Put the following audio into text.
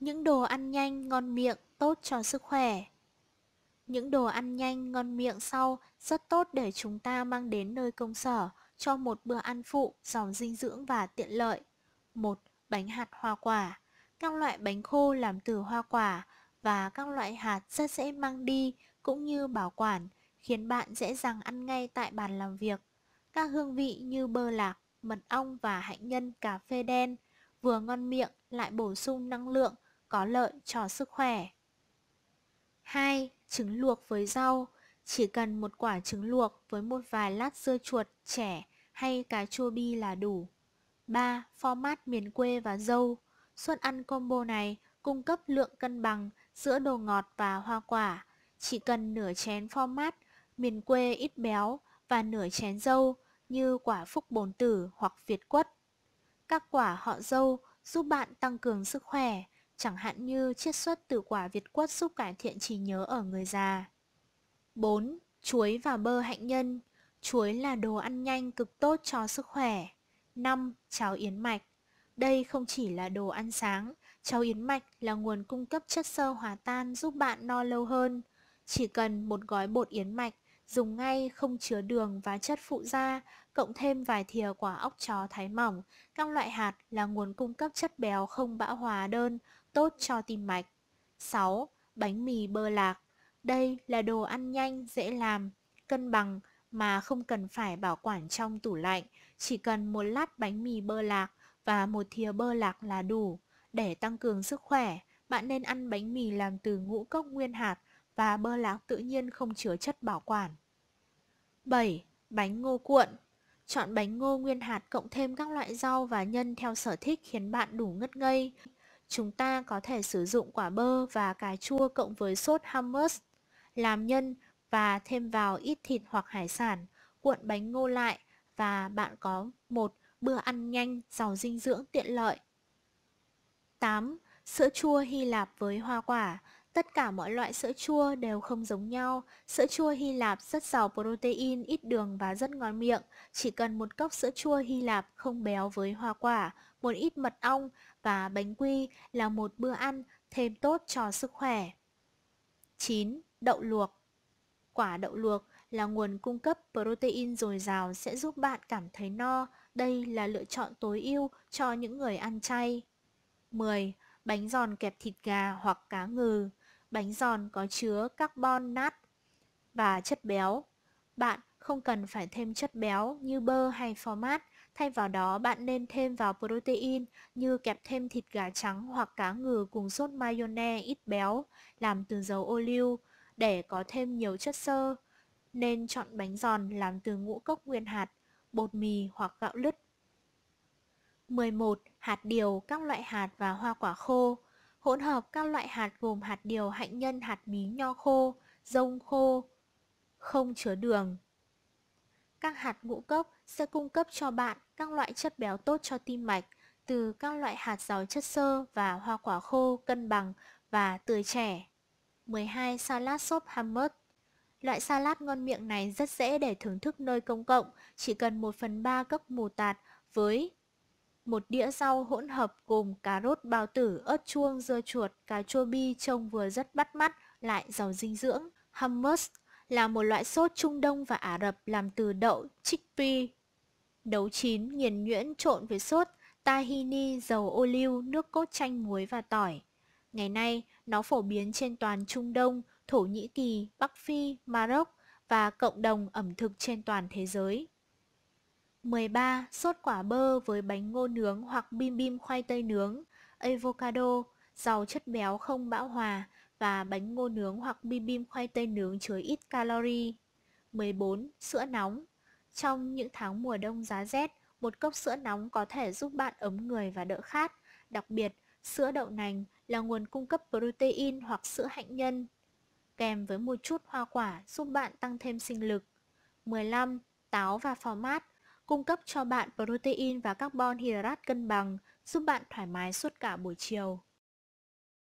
Những đồ ăn nhanh, ngon miệng, tốt cho sức khỏe. Những đồ ăn nhanh, ngon miệng sau rất tốt để chúng ta mang đến nơi công sở cho một bữa ăn phụ giàu dinh dưỡng và tiện lợi. 1. Bánh hạt hoa quả Các loại bánh khô làm từ hoa quả và các loại hạt rất dễ mang đi cũng như bảo quản, khiến bạn dễ dàng ăn ngay tại bàn làm việc. Các hương vị như bơ lạc, mật ong và hạnh nhân cà phê đen vừa ngon miệng lại bổ sung năng lượng có lợi cho sức khỏe. 2. Trứng luộc với rau Chỉ cần một quả trứng luộc với một vài lát dưa chuột, chẻ hay cà chua bi là đủ. 3. Format miền quê và dâu Suất ăn combo này cung cấp lượng cân bằng giữa đồ ngọt và hoa quả. Chỉ cần nửa chén format miền quê ít béo và nửa chén dâu như quả phúc bồn tử hoặc việt quất. Các quả họ dâu giúp bạn tăng cường sức khỏe, chẳng hạn như chiết xuất từ quả việt quất giúp cải thiện trí nhớ ở người già. 4. Chuối và bơ hạnh nhân Chuối là đồ ăn nhanh cực tốt cho sức khỏe. 5. Cháo yến mạch Đây không chỉ là đồ ăn sáng, cháo yến mạch là nguồn cung cấp chất xơ hòa tan giúp bạn no lâu hơn. Chỉ cần một gói bột yến mạch dùng ngay không chứa đường và chất phụ gia, cộng thêm vài thìa quả óc chó thái mỏng. Các loại hạt là nguồn cung cấp chất béo không bão hòa đơn, tốt cho tim mạch. 6. Bánh mì bơ lạc Đây là đồ ăn nhanh, dễ làm, cân bằng mà không cần phải bảo quản trong tủ lạnh. Chỉ cần một lát bánh mì bơ lạc và một thìa bơ lạc là đủ. Để tăng cường sức khỏe, bạn nên ăn bánh mì làm từ ngũ cốc nguyên hạt và bơ lạc tự nhiên không chứa chất bảo quản. 7. Bánh ngô cuộn Chọn bánh ngô nguyên hạt cộng thêm các loại rau và nhân theo sở thích khiến bạn đủ ngất ngây. Chúng ta có thể sử dụng quả bơ và cà chua cộng với sốt hummus, làm nhân và thêm vào ít thịt hoặc hải sản, cuộn bánh ngô lại và bạn có một bữa ăn nhanh, giàu dinh dưỡng, tiện lợi. 8. Sữa chua Hy Lạp với hoa quả Tất cả mọi loại sữa chua đều không giống nhau, sữa chua Hy Lạp rất giàu protein, ít đường và rất ngon miệng. Chỉ cần một cốc sữa chua Hy Lạp không béo với hoa quả, một ít mật ong và bánh quy là một bữa ăn thêm tốt cho sức khỏe. 9. Đậu luộc Quả đậu luộc là nguồn cung cấp protein dồi dào sẽ giúp bạn cảm thấy no. Đây là lựa chọn tối ưu cho những người ăn chay. 10. Bánh giòn kẹp thịt gà hoặc cá ngừ Bánh giòn có chứa carbon nát và chất béo. Bạn không cần phải thêm chất béo như bơ hay format, thay vào đó bạn nên thêm vào protein như kẹp thêm thịt gà trắng hoặc cá ngừ cùng sốt mayonnaise ít béo làm từ dầu ô liu để có thêm nhiều chất xơ. Nên chọn bánh giòn làm từ ngũ cốc nguyên hạt, bột mì hoặc gạo lứt. 11. Hạt điều, các loại hạt và hoa quả khô hỗn hợp các loại hạt gồm hạt điều, hạnh nhân, hạt bí, nho khô, rông khô, không chứa đường. Các hạt ngũ cốc sẽ cung cấp cho bạn các loại chất béo tốt cho tim mạch, từ các loại hạt giàu chất xơ và hoa quả khô cân bằng và tươi trẻ. 12. Salad sốt hummus Loại salad ngon miệng này rất dễ để thưởng thức nơi công cộng, chỉ cần 1 phần 3 cốc mù tạt với một đĩa rau hỗn hợp gồm cà rốt bao tử, ớt chuông, dưa chuột, cà chua bi trông vừa rất bắt mắt, lại giàu dinh dưỡng. Hummus là một loại sốt Trung Đông và Ả Rập làm từ đậu, chickpea, đấu chín, nghiền nhuyễn trộn với sốt, tahini, dầu ô liu, nước cốt chanh muối và tỏi. Ngày nay, nó phổ biến trên toàn Trung Đông, Thổ Nhĩ Kỳ, Bắc Phi, Maroc và cộng đồng ẩm thực trên toàn thế giới. 13. Sốt quả bơ với bánh ngô nướng hoặc bim bim khoai tây nướng, avocado, giàu chất béo không bão hòa và bánh ngô nướng hoặc bim bim khoai tây nướng chứa ít calori. 14. Sữa nóng Trong những tháng mùa đông giá rét, một cốc sữa nóng có thể giúp bạn ấm người và đỡ khát. Đặc biệt, sữa đậu nành là nguồn cung cấp protein hoặc sữa hạnh nhân, kèm với một chút hoa quả giúp bạn tăng thêm sinh lực. 15. Táo và phò mát cung cấp cho bạn protein và carbon hydrate cân bằng, giúp bạn thoải mái suốt cả buổi chiều.